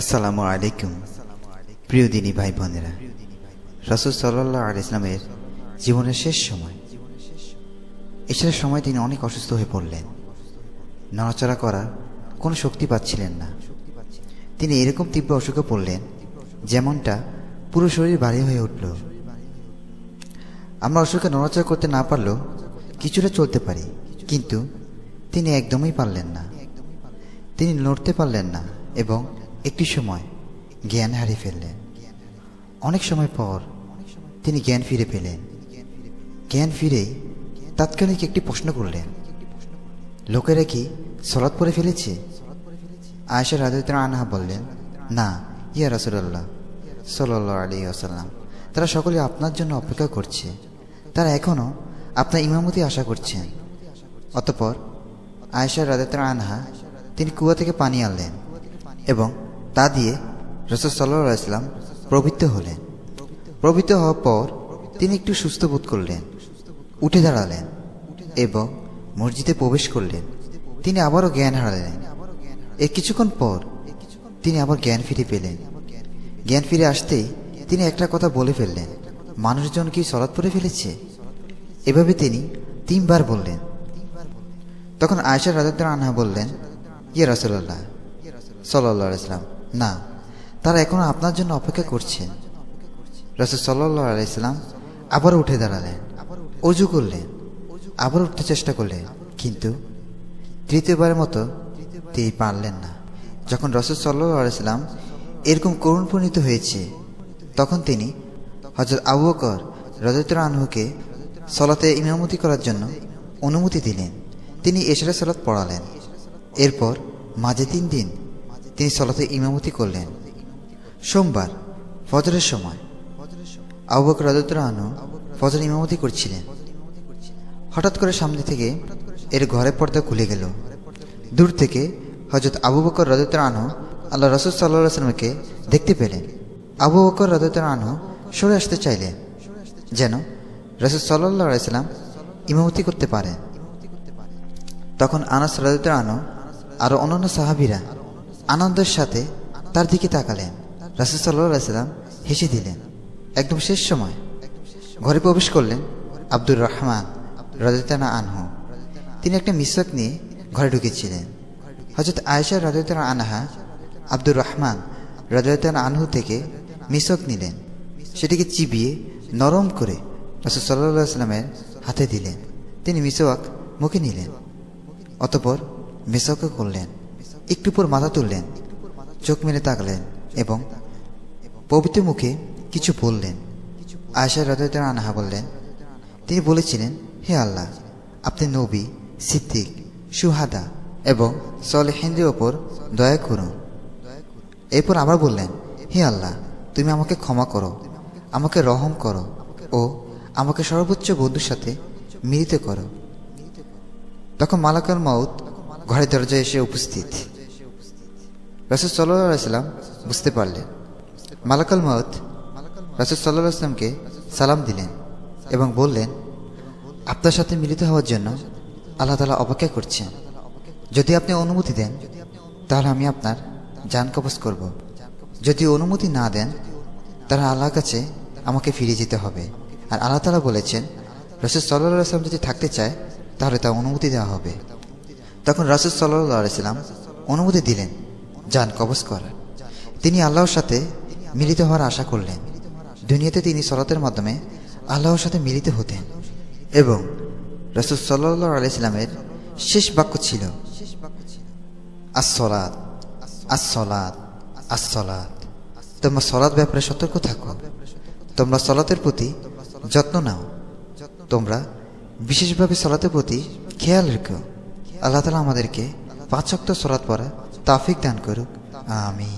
আসসালামু আলাইকুম প্রিয় দিনী ভাই বোনেরা রসদ সাল্লাহ আল ইসলামের জীবনের শেষ সময় এছাড়া সময় তিনি অনেক অসুস্থ হয়ে পড়লেন নড়াচড়া করা কোনো শক্তি পাচ্ছিলেন না তিনি এরকম তীব্র অসুখে পড়লেন যেমনটা পুরো শরীর ভারী হয়ে উঠল আমরা অসুখে নড়াচড়া করতে না পারলেও কিছুটা চলতে পারি কিন্তু তিনি একদমই পারলেন না তিনি লড়তে পারলেন না এবং একটি সময় জ্ঞান হারিয়ে ফেললেন অনেক সময় পর তিনি জ্ঞান ফিরে পেলেন জ্ঞান ফিরে তাৎক্ষণিক একটি প্রশ্ন করলেন লোকেরা কি সলাদ পরে ফেলেছে আয়সা রাজা আনহা বললেন না ইয়া রাসুল্লাহ সাল আলী আসাল্লাম তারা সকলে আপনার জন্য অপেক্ষা করছে তারা এখনও আপনার ইমামতি আশা করছেন অতপর আয়সা রাজা আনহা তিনি কুয়া থেকে পানি আনলেন এবং তা দিয়ে রসদ ইসলাম প্রবৃত্ত হলেন প্রবৃত্ত হওয়ার পর তিনি একটু সুস্থ বোধ করলেন উঠে দাঁড়ালেন এবং মসজিদে প্রবেশ করলেন তিনি আবারও জ্ঞান হারালেন এ কিছুক্ষণ পর তিনি আবার জ্ঞান ফিরে পেলেন জ্ঞান ফিরে আসতেই তিনি একটা কথা বলে ফেললেন মানুষজন কি সরাত পরে ফেলেছে এভাবে তিনি তিনবার বললেন তখন আয়সা রাজাদ আনহা বললেন ইয়ে রসল্লাহ সাল্লাহ ইসলাম না তারা এখন আপনার জন্য অপেক্ষা করছেন রসদ সাল্লাহ আলাইসাল্লাম আবার উঠে দাঁড়ালেন অজু করলেন আবার উঠতে চেষ্টা করলেন কিন্তু তৃতীয়বারের মতো তিনি পারলেন না যখন রসদ সাল্লাহ আলাইসাল্লাম এরকম করুণ পরিণত হয়েছে তখন তিনি হজরত আবুকর বকর রানহুকে আনহুকে সলাতে ইমামতি করার জন্য অনুমতি দিলেন তিনি এশরা সলাত পড়ালেন এরপর মাঝে তিন দিন তিনি সলাতে ইমামতি করলেন সোমবার ফজরের সময় আবুক বকর ফজর ইমামতি করছিলেন হঠাৎ করে সামনে থেকে এর ঘরে পর্দা খুলে গেল দূর থেকে হজরত আবু বকর রাজুদ্দানু আল্লাহ রসুল সাল্লাহ আসলামকে দেখতে পেলেন আবু বকর রাজুদ্দানু সরে আসতে চাইলেন যেন রসুল সাল্লাহ ইমামতি করতে পারেন তখন আনাস রাজুদ্দানু আরো অন্যান্য সাহাবিরা আনন্দের সাথে তার দিকে তাকালেন রাসুল সাল্লাম হেসে দিলেন একদম শেষ সময় ঘরে প্রবেশ করলেন আব্দুর রহমান রাজতানা আনহু তিনি একটা মিশক নিয়ে ঘরে ঢুকেছিলেন হজরত আয়েশা রাজতানা আনহা আব্দুর রহমান রাজতানা আনহু থেকে মিশক নিলেন সেটিকে চিবিয়ে নরম করে রাসুল সাল্লাহ সাল্লামের হাতে দিলেন তিনি মিশক মুখে নিলেন অতপর মিসওয়াকও করলেন একটু পর মাথা তুললেন চোখ মেলে তাকলেন এবং পবিত্র মুখে কিছু বললেন আয়সা রাজাতার আনাহা বললেন তিনি বলেছিলেন হে আল্লাহ আপনি নবী সিদ্দিক সুহাদা এবং সলে সলেহেন্দ্রের ওপর দয়া করুন এরপর আবার বললেন হে আল্লাহ তুমি আমাকে ক্ষমা করো আমাকে রহম করো ও আমাকে সর্বোচ্চ বন্ধুর সাথে মিলিত করো তখন মালাকার মাউত ঘরের দরজায় এসে উপস্থিত রাসুল সাল্লাহাম বুঝতে পারলেন মালাকাল মাউত রাসুল সাল্লাহ আসলামকে সালাম দিলেন এবং বললেন আপনার সাথে মিলিত হওয়ার জন্য আল্লাহ তালা অপেক্ষা করছেন যদি আপনি অনুমতি দেন তাহলে আমি আপনার যান কবচ করব যদি অনুমতি না দেন তাহলে আল্লাহর কাছে আমাকে ফিরে যেতে হবে আর আল্লাহ তালা বলেছেন রসদ সাল্লাহ আসলাম যদি থাকতে চায় তাহলে তা অনুমতি দেওয়া হবে তখন রসদ সাল্লাহ আলাইসাল্লাম অনুমতি দিলেন যান কবজ করা তিনি আল্লাহর সাথে মিলিত হওয়ার আশা করলেন দুনিয়াতে তিনি সলাতের মাধ্যমে আল্লাহর সাথে মিলিত হতেন এবং রসুল সাল্লাহ আলাইসলামের শেষ বাক্য ছিল আসলাদ আসলাদ আসলাদ তোমরা সলাদ ব্যাপারে সতর্ক থাকো তোমরা সলাতের প্রতি যত্ন নাও তোমরা বিশেষভাবে সলাতের প্রতি খেয়াল রেখো আল্লাহ তালা আমাদেরকে পাঁচক্ত সলাদ পড়া তাফিক দান করুক আমি